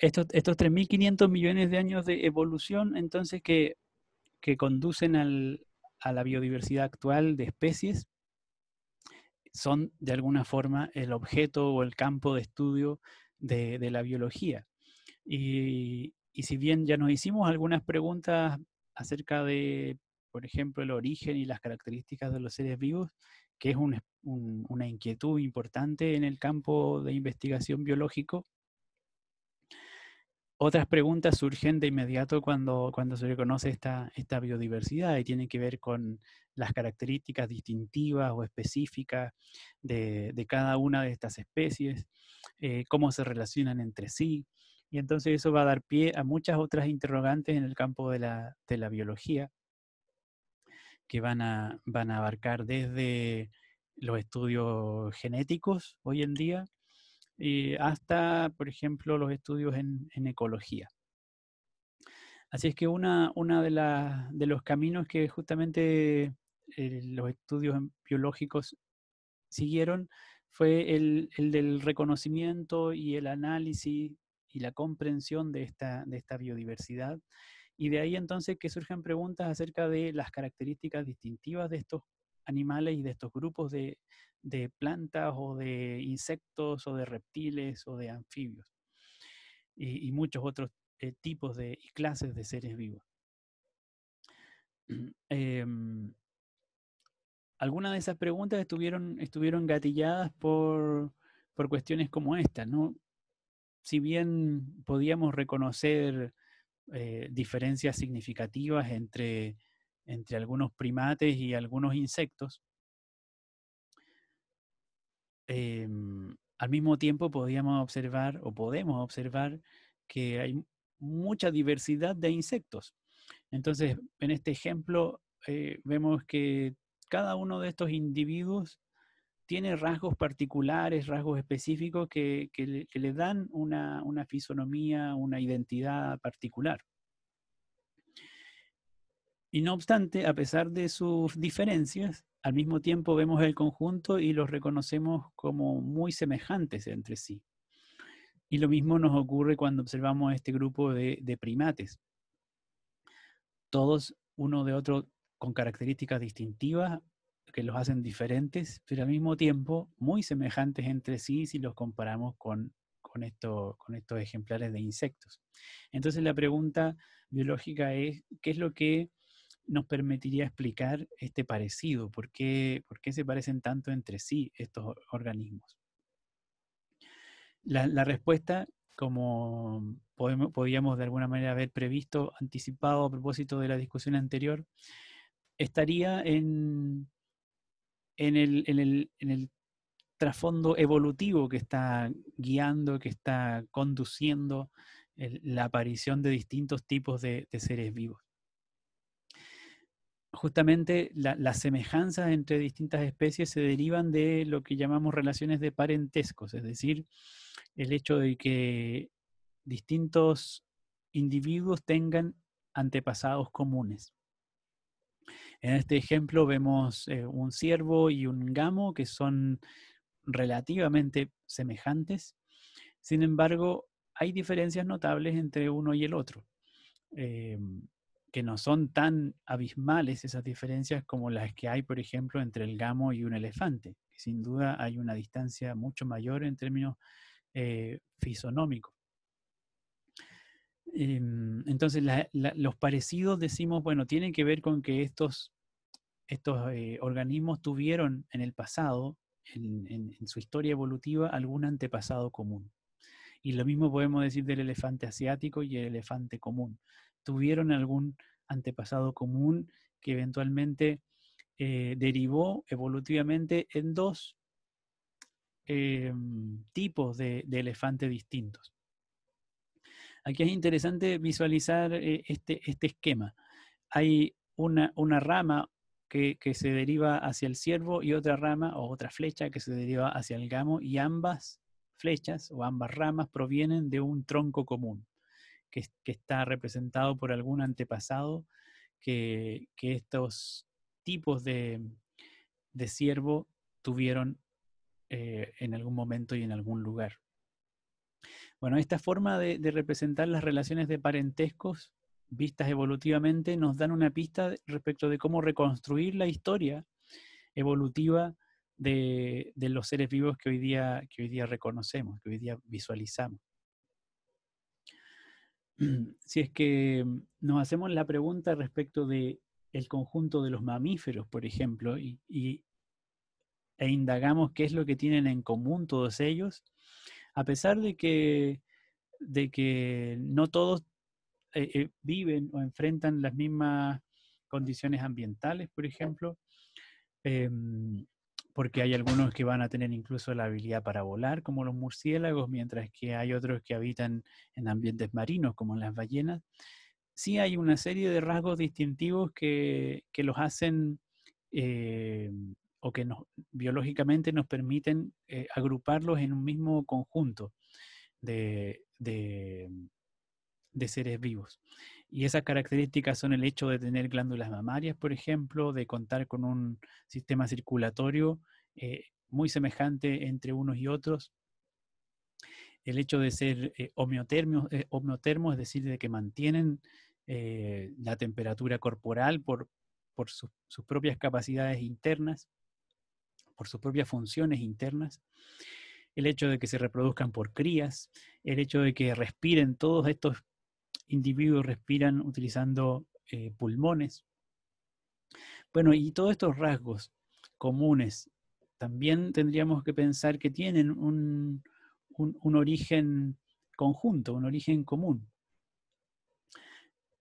estos, estos 3.500 millones de años de evolución, entonces, que, conducen al, a la biodiversidad actual de especies, son de alguna forma el objeto o el campo de estudio de, la biología. Y, si bien ya nos hicimos algunas preguntas acerca de, por ejemplo, el origen y las características de los seres vivos, que es una inquietud importante en el campo de investigación biológico, otras preguntas surgen de inmediato cuando, se reconoce esta, biodiversidad y tienen que ver con las características distintivas o específicas de, cada una de estas especies, eh, cómo se relacionan entre sí. Y entonces eso va a dar pie a muchas otras interrogantes en el campo de la, biología que van a abarcar desde los estudios genéticos hoy en día, eh, hasta, por ejemplo, los estudios en, ecología. Así es que uno una de, los caminos que justamente eh, los estudios biológicos siguieron fue el, del reconocimiento y el análisis y la comprensión de esta, de esta biodiversidad. Y de ahí entonces que surgen preguntas acerca de las características distintivas de estos animales y de estos grupos de, plantas o de insectos o de reptiles o de anfibios y, muchos otros eh, tipos de, y clases de seres vivos. Em, algunas de esas preguntas estuvieron, estuvieron gatilladas por, cuestiones como esta, ¿no? Si bien podíamos reconocer eh, diferencias significativas entre entre algunos primates y algunos insectos, em, al mismo tiempo podíamos observar o podemos observar que hay mucha diversidad de insectos. Entonces, en este ejemplo eh, vemos que cada uno de estos individuos tiene rasgos particulares, rasgos específicos que, le, dan una, fisonomía, una identidad particular. Y no obstante, a pesar de sus diferencias, al mismo tiempo vemos el conjunto y los reconocemos como muy semejantes entre sí. Y lo mismo nos ocurre cuando observamos este grupo de, primates. Todos uno de otro con características distintivas que los hacen diferentes, pero al mismo tiempo muy semejantes entre sí si los comparamos con, con estos ejemplares de insectos. Entonces la pregunta biológica es, ¿qué es lo que nos permitiría explicar este parecido, por qué, por se parecen tanto entre sí estos organismos. La, respuesta, como podíamos de alguna manera haber previsto, anticipado a propósito de la discusión anterior, estaría en, el, trasfondo evolutivo que está guiando, que está conduciendo la aparición de distintos tipos de seres vivos justamente las semejanzas entre distintas especies se derivan de lo que llamamos relaciones de parentescos, es decir, el hecho de que distintos individuos tengan antepasados comunes. En este ejemplo vemos eh, un ciervo y un gamo que son relativamente semejantes, sin embargo, hay diferencias notables entre uno y el otro. Em, que no son tan abismales esas diferencias como las que hay, por ejemplo, entre el gamo y un elefante. Sin duda hay una distancia mucho mayor en términos eh, fisonómicos. Em, entonces, los parecidos decimos, bueno, tienen que ver con que estos, estos eh, organismos tuvieron en el pasado, en, en su historia evolutiva, algún antepasado común. Y lo mismo podemos decir del elefante asiático y el elefante común. Tuvieron algún antepasado común que eventualmente eh, derivó evolutivamente en dos em, tipos de, elefantes distintos. Aquí es interesante visualizar eh, este, este, esquema. Hay una, rama que, que, se deriva hacia el ciervo y otra rama o otra flecha que se deriva hacia el gamo y ambas flechas o ambas ramas provienen de un tronco común que, está representado por algún antepasado, que, estos tipos de, siervo tuvieron eh, en algún momento y en algún lugar. Bueno, esta forma de, representar las relaciones de parentescos vistas evolutivamente nos dan una pista respecto de cómo reconstruir la historia evolutiva de, de los seres vivos que hoy, día, que hoy día reconocemos, que hoy día visualizamos. si es que mm, nos hacemos la pregunta respecto de el conjunto de los mamíferos, por ejemplo, y, e indagamos qué es lo que tienen en común todos ellos, a pesar de que, de que no todos eh, eh, viven o enfrentan las mismas condiciones ambientales, por ejemplo, em, porque hay algunos que van a tener incluso la habilidad para volar, como los murciélagos, mientras que hay otros que habitan en ambientes marinos, como las ballenas. Sí hay una serie de rasgos distintivos que, los hacen eh, o que biológicamente nos permiten eh, agruparlos en un mismo conjunto de seres vivos. Y esas características son el hecho de tener glándulas mamarias, por ejemplo, de contar con un sistema circulatorio eh, muy semejante entre unos y otros, el hecho de ser eh, homeotermos, eh, es decir, de que mantienen eh, la temperatura corporal por, por sus propias capacidades internas, por sus propias funciones internas el hecho de que se reproduzcan por crías, el hecho de que respiren todos estos individuos respiran utilizando eh, pulmones. Bueno, y todos estos rasgos comunes también tendríamos que pensar que tienen un, origen conjunto, un origen común.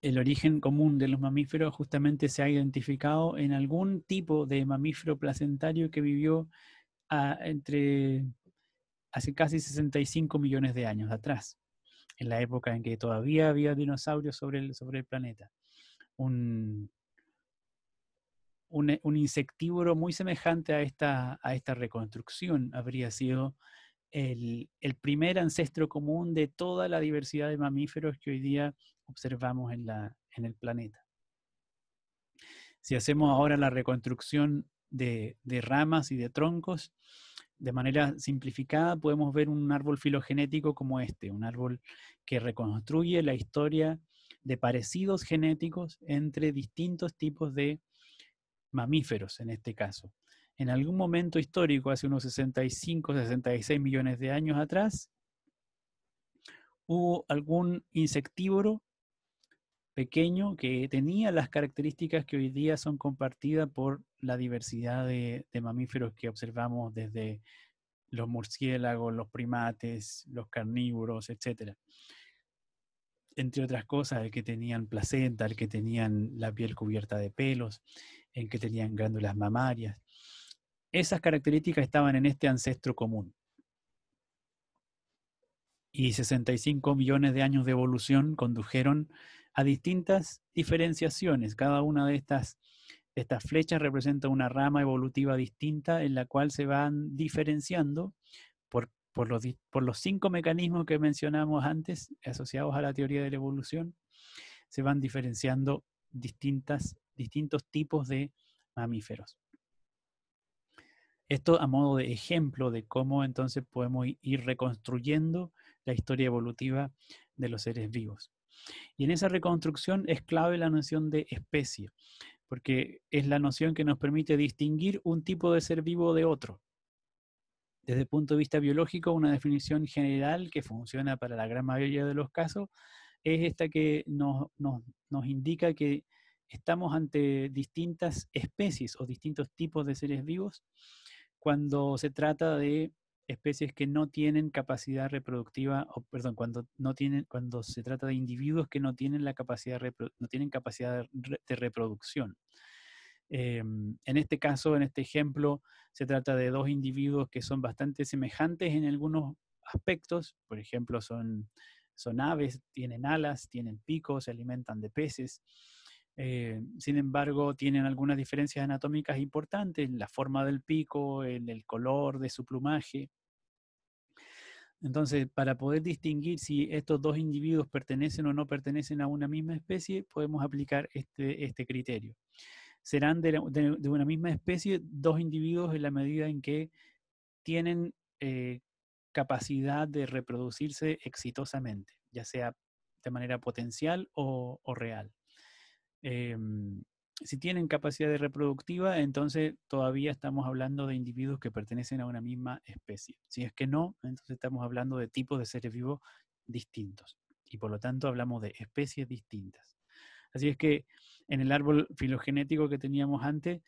El origen común de los mamíferos justamente se ha identificado en algún tipo de mamífero placentario que vivió entre hace casi 65 millones de años atrás en la época en que todavía había dinosaurios sobre el, sobre el planeta. Un, eh, insectívoro muy semejante a esta, a esta reconstrucción habría sido el, primer ancestro común de toda la diversidad de mamíferos que hoy día observamos en, el planeta. Si hacemos ahora la reconstrucción de ramas y de troncos, de manera simplificada, podemos ver un árbol filogenético como este, un árbol que reconstruye la historia de parecidos genéticos entre distintos tipos de mamíferos, en este caso. En algún momento histórico, hace unos 65, 66 millones de años atrás, hubo algún insectívoro pequeño que tenía las características que hoy día son compartidas por la diversidad de, mamíferos que observamos desde los murciélagos, los primates, los carnívoros, etc. Entre otras cosas, el que tenían placenta, el que tenían la piel cubierta de pelos, el que tenían glándulas mamarias. Esas características estaban en este ancestro común. Y 65 millones de años de evolución condujeron a distintas diferenciaciones. Cada una de estas, estas flechas representa una rama evolutiva distinta en la cual se van diferenciando por, por, los, por los cinco mecanismos que mencionamos antes asociados a la teoría de la evolución. Se van diferenciando distintas, distintos tipos de mamíferos. Esto a modo de ejemplo de cómo entonces podemos ir reconstruyendo la historia evolutiva de los seres vivos. Y en esa reconstrucción es clave la noción de especie, porque es la noción que nos permite distinguir un tipo de ser vivo de otro. Desde el punto de vista biológico, una definición general que funciona para la gran mayoría de los casos es esta que nos, nos indica que estamos ante distintas especies o distintos tipos de seres vivos cuando se trata de especies que no tienen capacidad reproductiva, o perdón, cuando no tienen, cuando se trata de individuos que no tienen la capacidad no tienen capacidad de reproducción. Em, en este caso, en este ejemplo, se trata de dos individuos que son bastante semejantes en algunos aspectos, por ejemplo, son, son aves, tienen alas, tienen picos, se alimentan de peces, eh, sin embargo, tienen algunas diferencias anatómicas importantes, en la forma del pico, en el color de su plumaje. Entonces, para poder distinguir si estos dos individuos pertenecen o no pertenecen a una misma especie, podemos aplicar este, este criterio. Serán de, una misma especie dos individuos en la medida en que tienen eh, capacidad de reproducirse exitosamente, ya sea de manera potencial o real. Em, si tienen capacidad reproductiva, entonces todavía estamos hablando de individuos que pertenecen a una misma especie. Si es que no, entonces estamos hablando de tipos de seres vivos distintos y por lo tanto hablamos de especies distintas. Así es que en el árbol filogenético que teníamos antes,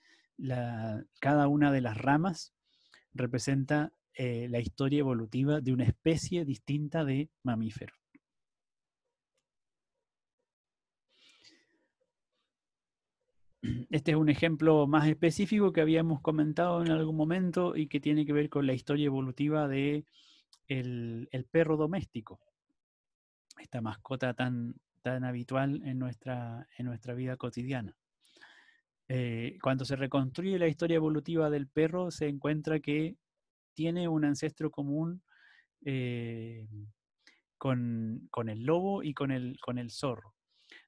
cada una de las ramas representa eh, la historia evolutiva de una especie distinta de mamífero. Este es un ejemplo más específico que habíamos comentado en algún momento y que tiene que ver con la historia evolutiva de el, perro doméstico, esta mascota tan, tan habitual en nuestra, en nuestra vida cotidiana. Eh, cuando se reconstruye la historia evolutiva del perro, se encuentra que tiene un ancestro común eh, con, con, el lobo y con el, con el zorro.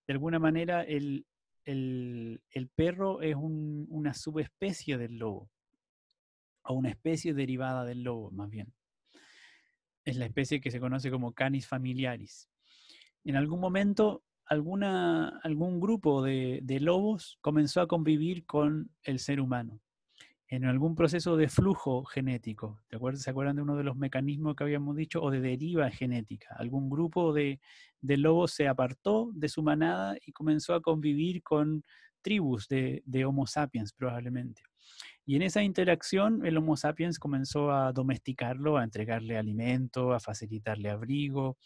De alguna manera, el, el, perro es una subespecie del lobo, o una especie derivada del lobo, más bien. Es la especie que se conoce como Canis familiaris. En algún momento, algún grupo de lobos comenzó a convivir con el ser humano en algún proceso de flujo genético. ¿Se acuerdan de uno de los mecanismos que habíamos dicho? O de deriva genética. Algún grupo de, lobos se apartó de su manada y comenzó a convivir con tribus de, Homo sapiens probablemente. Y en esa interacción el Homo sapiens comenzó a domesticarlo, a entregarle alimento, a facilitarle abrigo.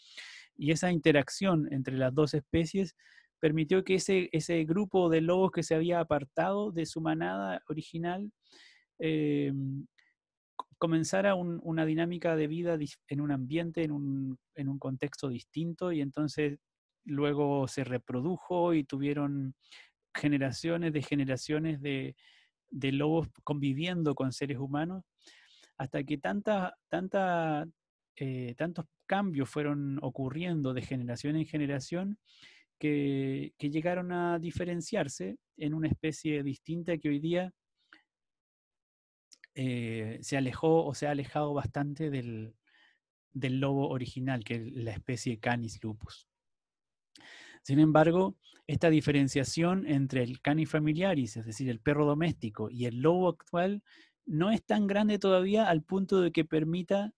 Y esa interacción entre las dos especies permitió que ese, ese grupo de lobos que se había apartado de su manada original Em, comenzara una dinámica de vida en un ambiente, en un, contexto distinto y entonces luego se reprodujo y tuvieron generaciones de generaciones de, lobos conviviendo con seres humanos, hasta que tanta, tanta, eh, tantos cambios fueron ocurriendo de generación en generación que, llegaron a diferenciarse en una especie distinta que hoy día eh, se alejó o se ha alejado bastante del, del lobo original, que es la especie Canis lupus. Sin embargo, esta diferenciación entre el canis familiaris, es decir, el perro doméstico, y el lobo actual, no es tan grande todavía al punto de que permita,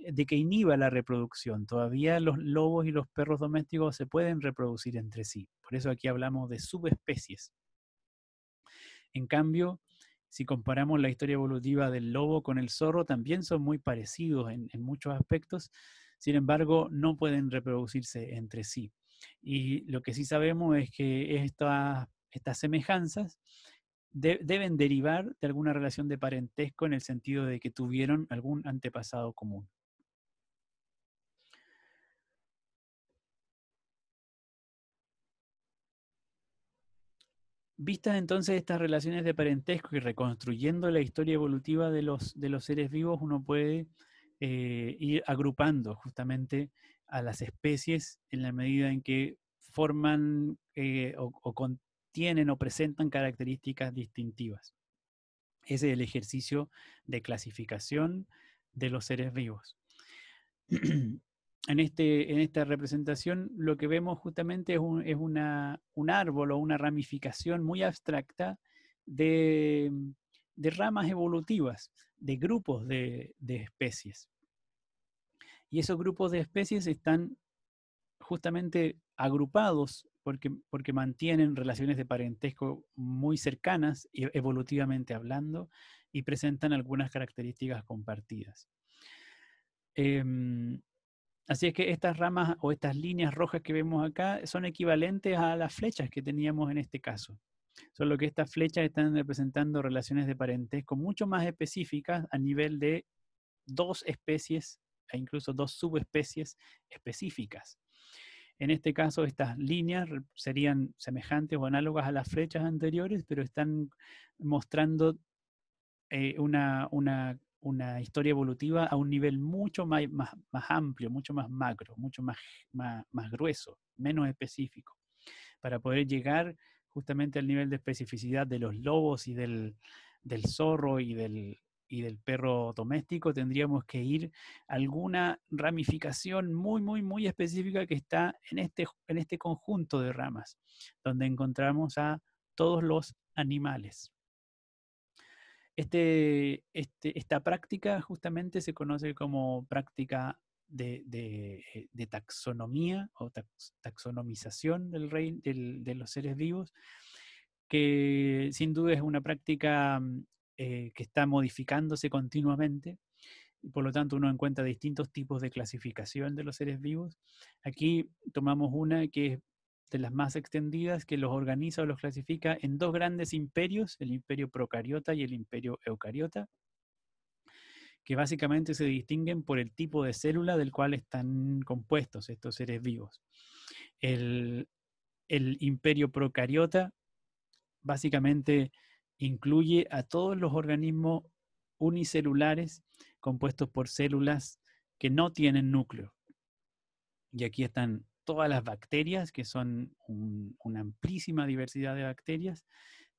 eh, de que inhiba la reproducción. Todavía los lobos y los perros domésticos se pueden reproducir entre sí. Por eso aquí hablamos de subespecies. En cambio, si comparamos la historia evolutiva del lobo con el zorro, también son muy parecidos en, muchos aspectos, sin embargo, no pueden reproducirse entre sí. Y lo que sí sabemos es que estas semejanzas deben derivar de alguna relación de parentesco en el sentido de que tuvieron algún antepasado común. Vistas entonces estas relaciones de parentesco y reconstruyendo la historia evolutiva de los, de los seres vivos, uno puede eh, ir agrupando justamente a las especies en la medida en que forman eh, o, o contienen o presentan características distintivas. Ese es el ejercicio de clasificación de los seres vivos. Este, en, esta representación lo que vemos justamente es, un, árbol o una ramificación muy abstracta de, ramas evolutivas, de grupos de, especies. Y esos grupos de especies están justamente agrupados porque, mantienen relaciones de parentesco muy cercanas, e, evolutivamente hablando, y presentan algunas características compartidas. Em, Así es que estas ramas o estas líneas rojas que vemos acá son equivalentes a las flechas que teníamos en este caso. Solo que estas flechas están representando relaciones de parentesco mucho más específicas a nivel de dos especies e incluso dos subespecies específicas. En este caso, estas líneas serían semejantes o análogas a las flechas anteriores, pero están mostrando eh, una una historia evolutiva a un nivel mucho más, amplio, mucho más macro, mucho más, más, grueso, menos específico, para poder llegar justamente al nivel de especificidad de los lobos y del, zorro y del, perro doméstico, tendríamos que ir a alguna ramificación muy, muy, muy específica que está este, en este conjunto de ramas, donde encontramos a todos los animales. Este, este, esta práctica justamente se conoce como práctica de, eh, taxonomía o taxonomización del, rey, de los seres vivos, que sin duda es una práctica mm, eh, que está modificándose continuamente. por lo tanto, uno encuentra distintos tipos de clasificación de los seres vivos. Aquí tomamos una que es de las más extendidas, que los organiza o los clasifica en dos grandes imperios, el imperio procariota y el imperio eucariota, que básicamente se distinguen por el tipo de célula del cual están compuestos estos seres vivos. El, el imperio procariota básicamente incluye a todos los organismos unicelulares compuestos por células que no tienen núcleo. Y aquí están todas las bacterias, que son una amplísima diversidad de bacterias,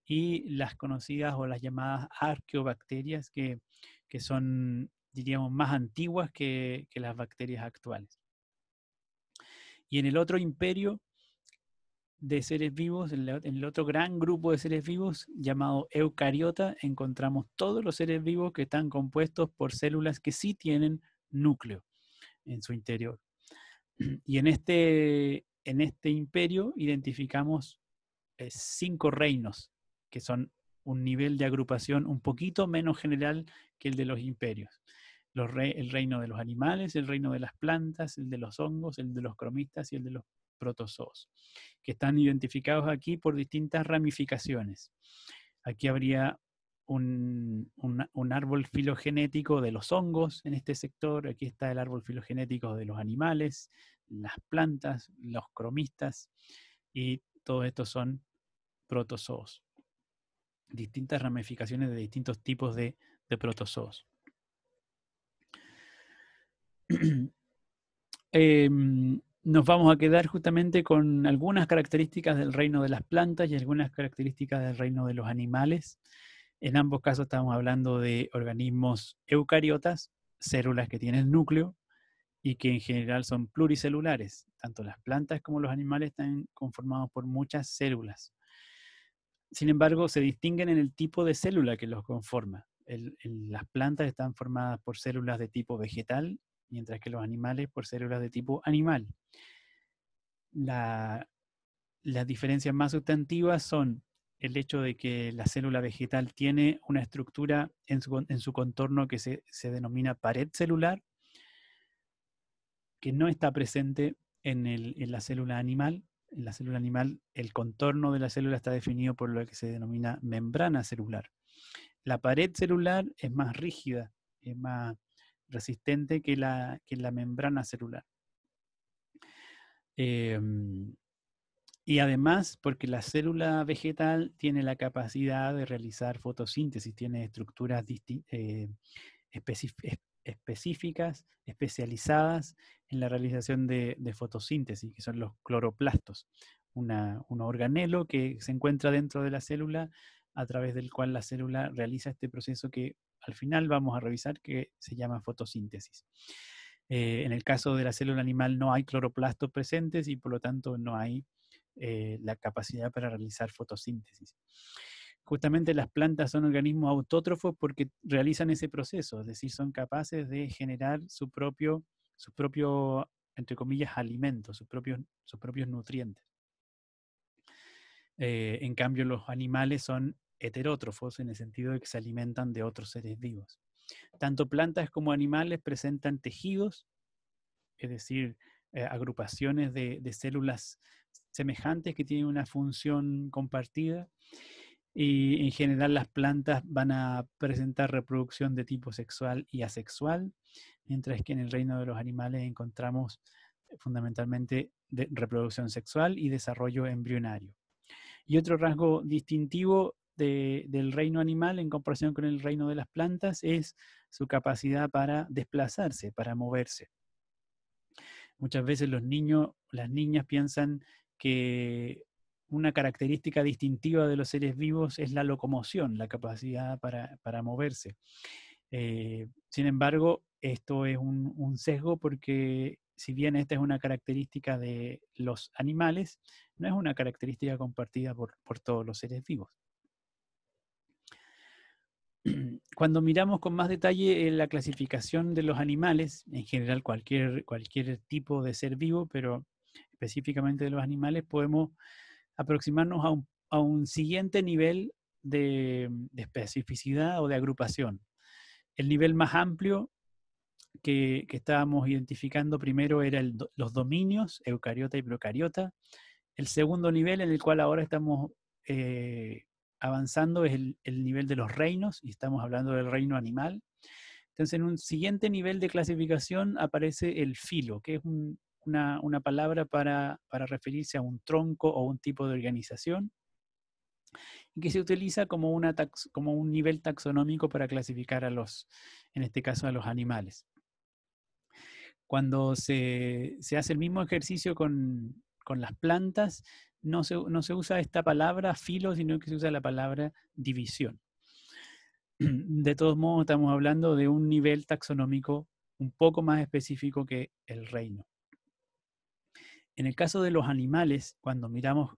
y las conocidas o las llamadas arqueobacterias, que, son, diríamos, más antiguas que, que las bacterias actuales. Y en el otro imperio de seres vivos, en, el otro gran grupo de seres vivos llamado eucariota, encontramos todos los seres vivos que están compuestos por células que sí tienen núcleo en su interior. Y en este, en este imperio identificamos eh, cinco reinos, que son un nivel de agrupación un poquito menos general que el de los imperios. el reino de los animales, el reino de las plantas, el de los hongos, el de los cromistas y el de los protozoos, que están identificados aquí por distintas ramificaciones. Aquí habría un, árbol filogenético de los hongos en este sector, aquí está el árbol filogenético de los animales, las plantas, los cromistas, y todos estos son protozoos, distintas ramificaciones de distintos tipos de, protozoos. Em, nos vamos a quedar justamente con algunas características del reino de las plantas y algunas características del reino de los animales. En ambos casos estamos hablando de organismos eucariotas, células que tienen núcleo y que en general son pluricelulares. Tanto las plantas como los animales están conformados por muchas células. Sin embargo, se distinguen en el tipo de célula que los conforma. las plantas están formadas por células de tipo vegetal, mientras que los animales por células de tipo animal. las diferencias más sustantivas son el hecho de que la célula vegetal tiene una estructura en su, contorno que se, denomina pared celular, que no está presente en, la célula animal. En la célula animal, el contorno de la célula está definido por lo que se denomina membrana celular. La pared celular es más rígida, es más resistente que la, membrana celular. Em, y además, porque la célula vegetal tiene la capacidad de realizar fotosíntesis, tiene estructuras eh, específicas, especializadas en la realización de, fotosíntesis, que son los cloroplastos, un organelo que se encuentra dentro de la célula, a través del cual la célula realiza este proceso que al final vamos a revisar, que se llama fotosíntesis. Eh, en el caso de la célula animal no hay cloroplastos presentes y por lo tanto no hay eh, la capacidad para realizar fotosíntesis. Justamente las plantas son organismos autótrofos porque realizan ese proceso, es decir, son capaces de generar su propio, su propio entre comillas, alimento sus propios, sus propios nutrientes. Eh, en cambio, los animales son heterótrofos en el sentido de que se alimentan de otros seres vivos. Tanto plantas como animales presentan tejidos, es decir, eh, agrupaciones de células semejantes que tienen una función compartida y en general las plantas van a presentar reproducción de tipo sexual y asexual, mientras que en el reino de los animales encontramos fundamentalmente reproducción sexual y desarrollo embrionario. Y otro rasgo distintivo del reino animal en comparación con el reino de las plantas es su capacidad para desplazarse, para moverse. Muchas veces los niños, las niñas piensan que una característica distintiva de los seres vivos es la locomoción, la capacidad para, moverse. Eh, sin embargo, esto es un, sesgo porque si bien esta es una característica de los animales, no es una característica compartida por, todos los seres vivos. Cuando miramos con más detalle eh, la clasificación de los animales, en general cualquier, cualquier tipo de ser vivo, pero específicamente de los animales, podemos aproximarnos a un, siguiente nivel de, especificidad o de agrupación. El nivel más amplio que, que estábamos identificando primero era los dominios, eucariota y procariota. El segundo nivel en el cual ahora estamos eh, avanzando es el, el nivel de los reinos, y estamos hablando del reino animal. Entonces, en un siguiente nivel de clasificación aparece el filo, que es un, una, palabra para, referirse a un tronco o un tipo de organización, y que se utiliza como, como un nivel taxonómico para clasificar a los, en este caso, a los animales. Cuando se, hace el mismo ejercicio con, las plantas, no se, usa esta palabra filo, sino que se usa la palabra división. De todos modos, estamos hablando de un nivel taxonómico un poco más específico que el reino. En el caso de los animales, cuando miramos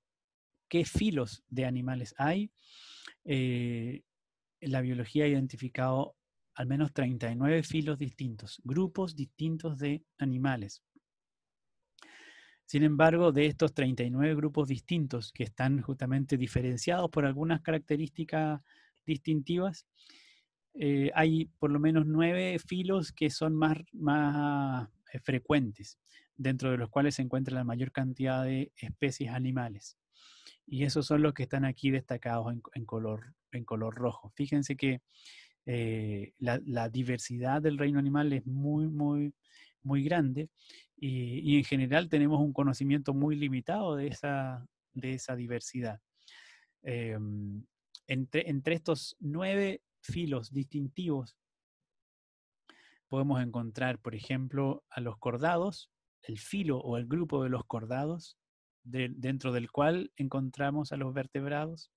qué filos de animales hay, eh, la biología ha identificado al menos 39 filos distintos, grupos distintos de animales. Sin embargo, de estos 39 grupos distintos que están justamente diferenciados por algunas características distintivas, eh, hay por lo menos nueve filos que son más, eh, frecuentes dentro de los cuales se encuentra la mayor cantidad de especies animales. Y esos son los que están aquí destacados en, color, en color rojo. Fíjense que eh, la, diversidad del reino animal es muy, muy, muy grande y, en general tenemos un conocimiento muy limitado de esa, de esa diversidad. Em, entre estos nueve filos distintivos podemos encontrar, por ejemplo, a los cordados, el filo o el grupo de los cordados, dentro del cual encontramos a los vertebrados,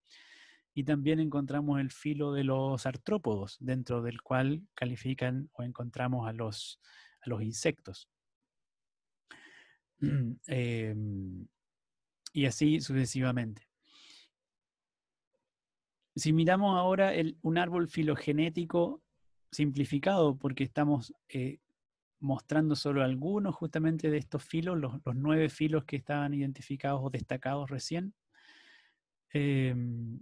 y también encontramos el filo de los artrópodos, dentro del cual califican o encontramos a los, los insectos. Em, y así sucesivamente. Si miramos ahora un árbol filogenético simplificado, porque estamos eh, mostrando solo algunos justamente de estos filos, los, nueve filos que estaban identificados o destacados recién. Em,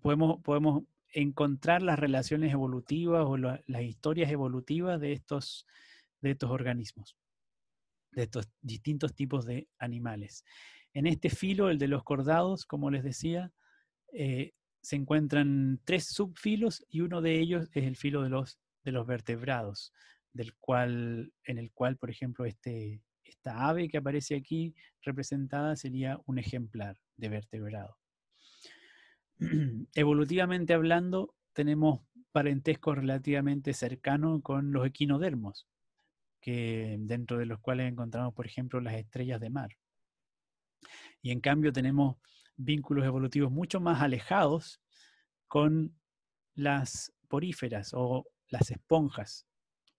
podemos, encontrar las relaciones evolutivas o las historias evolutivas de estos, de estos organismos, de estos distintos tipos de animales. En este filo, el de los cordados, como les decía, eh, se encuentran tres subfilos y uno de ellos es el filo los, de los vertebrados en el cual, por ejemplo, este, esta ave que aparece aquí representada sería un ejemplar de vertebrado. Evolutivamente hablando, tenemos parentesco relativamente cercano con los equinodermos, que, dentro de los cuales encontramos, por ejemplo, las estrellas de mar. Y en cambio tenemos vínculos evolutivos mucho más alejados con las poríferas o las esponjas,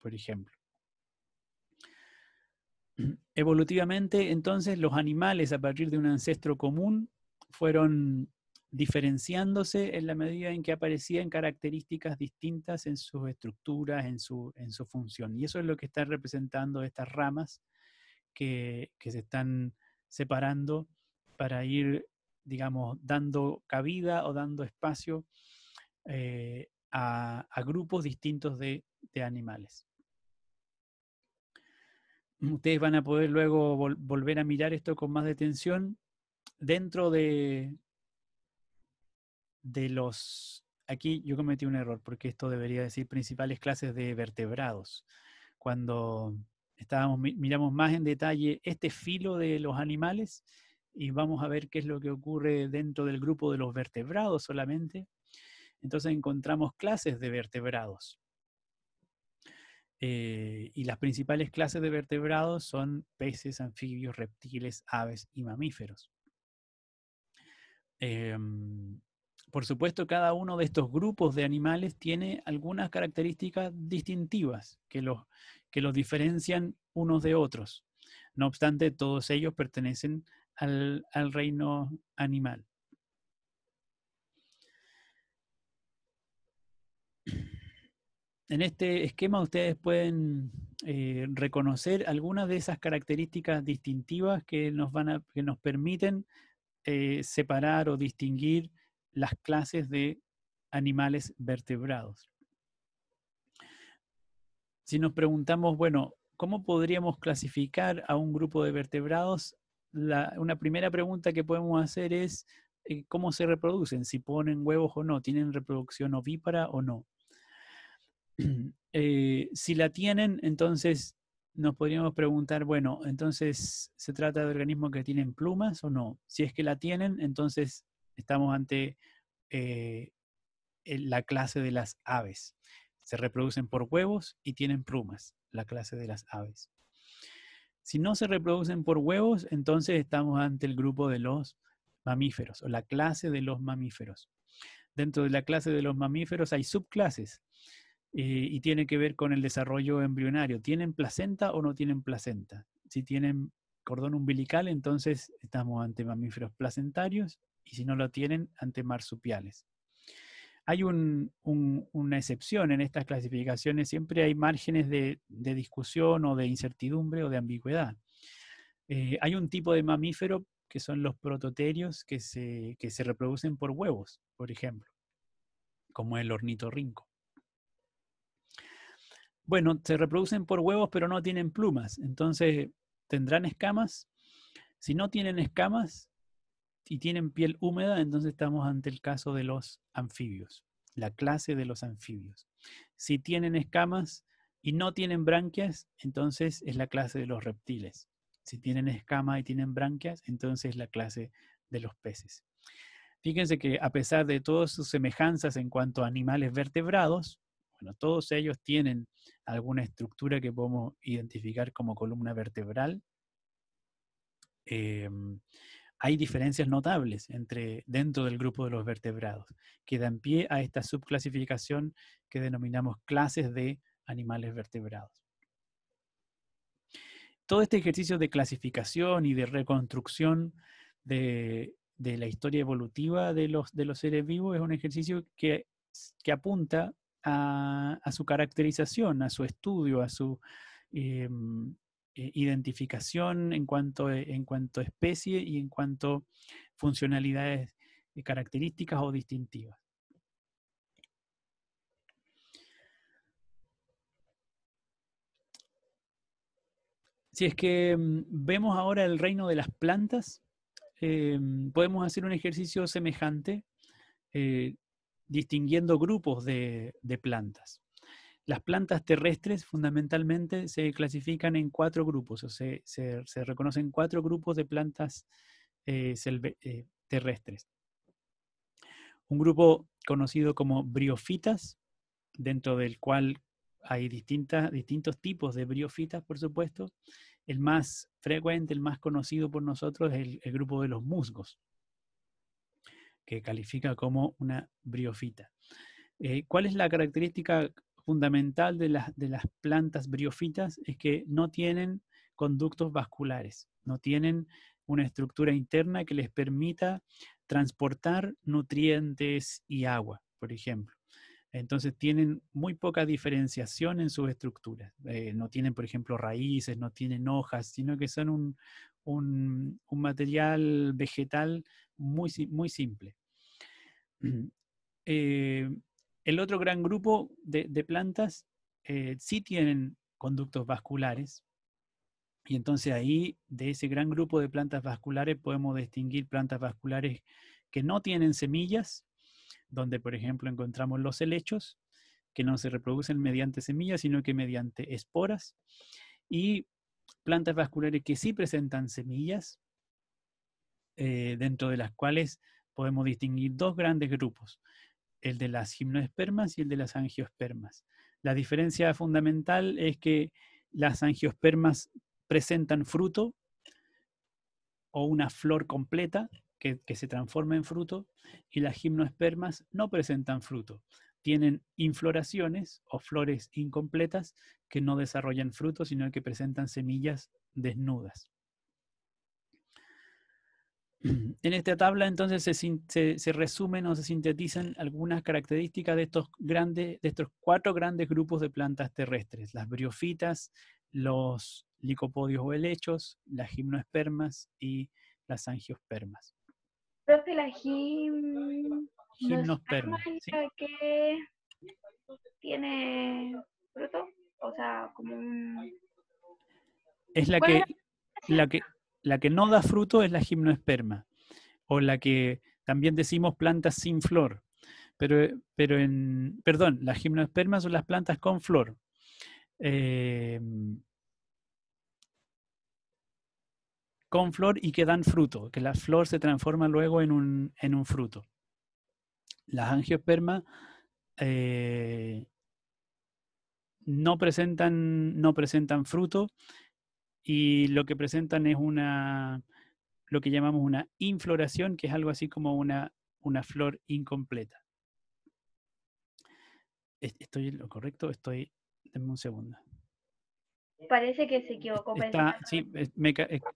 por ejemplo. Evolutivamente, entonces, los animales a partir de un ancestro común fueron diferenciándose en la medida en que aparecían características distintas en sus estructuras, en su, función. Y eso es lo que están representando estas ramas que, se están separando para ir, digamos, dando cabida o dando espacio eh, a, grupos distintos de animales ustedes van a poder luego volver a mirar esto con más detención dentro de, de los... Aquí yo cometí un error porque esto debería decir principales clases de vertebrados. Cuando estábamos, miramos más en detalle este filo de los animales y vamos a ver qué es lo que ocurre dentro del grupo de los vertebrados solamente. Entonces encontramos clases de vertebrados. Eh, y las principales clases de vertebrados son peces, anfibios, reptiles, aves y mamíferos. Em, por supuesto, cada uno de estos grupos de animales tiene algunas características distintivas que los, diferencian unos de otros. No obstante, todos ellos pertenecen al reino animal. en este esquema ustedes pueden eh, reconocer algunas de esas características distintivas que nos, van a, nos permiten eh, separar o distinguir las clases de animales vertebrados. Si nos preguntamos, bueno, ¿cómo podríamos clasificar a un grupo de vertebrados? una primera pregunta que podemos hacer es eh, cómo se reproducen, si ponen huevos o no, tienen reproducción ovípara o no. Eh, si la tienen, entonces nos podríamos preguntar, bueno, entonces se trata de organismos que tienen plumas o no. Si es que la tienen, entonces estamos ante eh, la clase de las aves. Se reproducen por huevos y tienen plumas, la clase de las aves. Si no se reproducen por huevos, entonces estamos ante el grupo de los mamíferos o la clase de los mamíferos. Dentro de la clase de los mamíferos hay subclases. Eh, y tiene que ver con el desarrollo embrionario. ¿Tienen placenta o no tienen placenta? Si tienen cordón umbilical, entonces estamos ante mamíferos placentarios y si no lo tienen, ante marsupiales. Hay una excepción en estas clasificaciones, siempre hay márgenes de, discusión o de incertidumbre o de ambigüedad. Eh, hay un tipo de mamífero que son los prototerios que se, que se reproducen por huevos, por ejemplo, como el ornitorrinco. Bueno, se reproducen por huevos, pero no tienen plumas. Entonces, ¿tendrán escamas? Si no tienen escamas y tienen piel húmeda, entonces estamos ante el caso de los anfibios, la clase de los anfibios. Si tienen escamas y no tienen branquias, entonces es la clase de los reptiles. Si tienen escamas y tienen branquias, entonces es la clase de los peces. Fíjense que a pesar de todas sus semejanzas en cuanto a animales vertebrados, todos ellos tienen alguna estructura que podemos identificar como columna vertebral. Em, hay diferencias notables entre, dentro del grupo de los vertebrados, que dan pie a esta subclasificación que denominamos clases de animales vertebrados. Todo este ejercicio de clasificación y de reconstrucción de, la historia evolutiva de los, seres vivos es un ejercicio que, que apunta a, su caracterización, a su estudio, a su em, eh, identificación en cuanto, eh, en cuanto a especie y en cuanto a funcionalidades eh, características o distintivas. Si es que mm, vemos ahora el reino de las plantas, em, podemos hacer un ejercicio semejante distinguiendo grupos de, plantas. Las plantas terrestres fundamentalmente se clasifican en cuatro grupos, o se, se, reconocen cuatro grupos de plantas eh, eh, terrestres. Un grupo conocido como briofitas, dentro del cual hay distintos tipos de briofitas, por supuesto. El más frecuente, el más conocido por nosotros es el grupo de los musgos, que califica como una briofita. Eh, ¿Cuál es la característica fundamental de las, plantas briofitas? Es que no tienen conductos vasculares, no tienen una estructura interna que les permita transportar nutrientes y agua, por ejemplo. Entonces tienen muy poca diferenciación en sus estructuras. Eh, no tienen, por ejemplo, raíces, no tienen hojas, sino que son un material vegetal muy, muy simple. Eh, el otro gran grupo de, plantas eh, sí tienen conductos vasculares. Y entonces ahí, de ese gran grupo de plantas vasculares, podemos distinguir plantas vasculares que no tienen semillas, donde por ejemplo encontramos los helechos, que no se reproducen mediante semillas, sino que mediante esporas, y plantas vasculares que sí presentan semillas, eh, dentro de las cuales podemos distinguir dos grandes grupos, el de las gimnospermas y el de las angiospermas. La diferencia fundamental es que las angiospermas presentan fruto o una flor completa que, que, se transforma en fruto y las gimnospermas no presentan fruto. Tienen infloraciones o flores incompletas que no desarrollan fruto, sino que presentan semillas desnudas. En esta tabla entonces se, resumen o se sintetizan algunas características de estos, grandes, de estos cuatro grandes grupos de plantas terrestres, las briofitas, los licopodios o helechos, las gimnospermas y las angiospermas. que la gimnosperma que tiene fruto, o sea, como un... Es la que, la que, la que no da fruto es la gimnosperma, o la que también decimos plantas sin flor, pero, pero en, perdón, las gimnospermas son las plantas con flor. Em, con flor y que dan fruto, que la flor se transforma luego en un, fruto. Las angiospermas eh, no, presentan, no presentan fruto y lo que presentan es una, lo que llamamos una infloración, que es algo así como una, una flor incompleta. ¿Estoy en lo correcto? Estoy, denme un segundo. Parece que se equivocó. sí,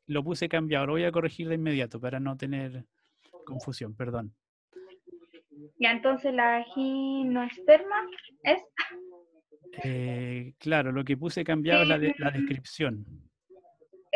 lo puse cambiado, lo voy a corregir de inmediato para no tener confusión, perdón. Y entonces la ginoesterma es... Eh, claro, lo que puse cambiado es la descripción.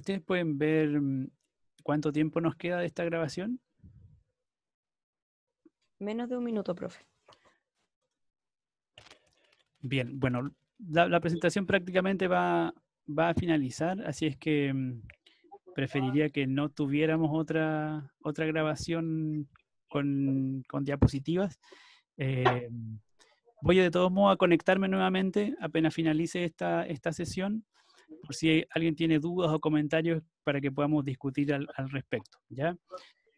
¿Ustedes pueden ver mm, cuánto tiempo nos queda de esta grabación? Menos de un minuto, profe. Bien, bueno, la, presentación prácticamente va, a finalizar, así es que mm, preferiría que no tuviéramos otra, otra grabación con, diapositivas. Eh, voy de todos modos a conectarme nuevamente apenas finalice esta, esta sesión por si alguien tiene dudas o comentarios para que podamos discutir al, respecto. ¿ya?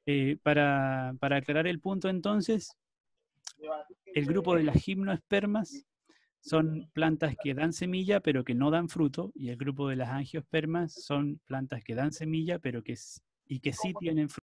Eh, para, para, aclarar el punto entonces, el grupo de las gimnospermas son plantas que dan semilla pero que no dan fruto y el grupo de las angiospermas son plantas que dan semilla pero que, y que sí tienen fruto.